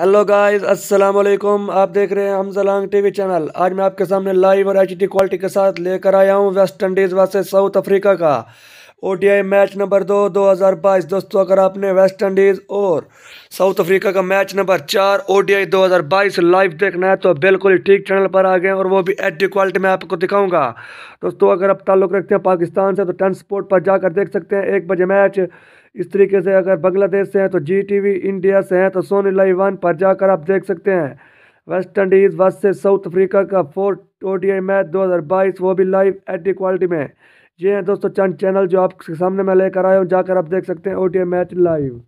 hello guys अस्सलाम वालेकुम आप देख रहे हैं हमजा लांग टीवी चैनल आज मैं आपके सामने लाइव और एच क्वालिटी के साथ लेकर आया हूं West Indies versus South Africa का ओडीआई मैच नंबर दो 2022 दोस्तों अगर आपने वेस्ट इंडीज़ और साउथ अफ्रीका का मैच नंबर चार ओडीआई 2022 लाइव देखना है तो बिल्कुल ठीक चैनल पर आ गए और वो भी एच क्वालिटी में आपको दिखाऊँगा दोस्तों अगर आप ताल्लुक़ रखते हैं पाकिस्तान से तो टन स्पोर्ट पर जाकर देख सकते हैं एक बजे मैच इस तरीके से अगर बांग्लादेश से हैं तो जी वी इंडिया से हैं तो सोनी लाइव वन पर जाकर आप देख सकते हैं West Indies versus South Africa का फोर्थ ओडीआई मैच 2022 वो भी लाइव एटी क्वालिटी में ये हैं दोस्तों चंद चैनल जो आपके सामने मैं लेकर आया हूँ जाकर आप देख सकते हैं आई मैच लाइव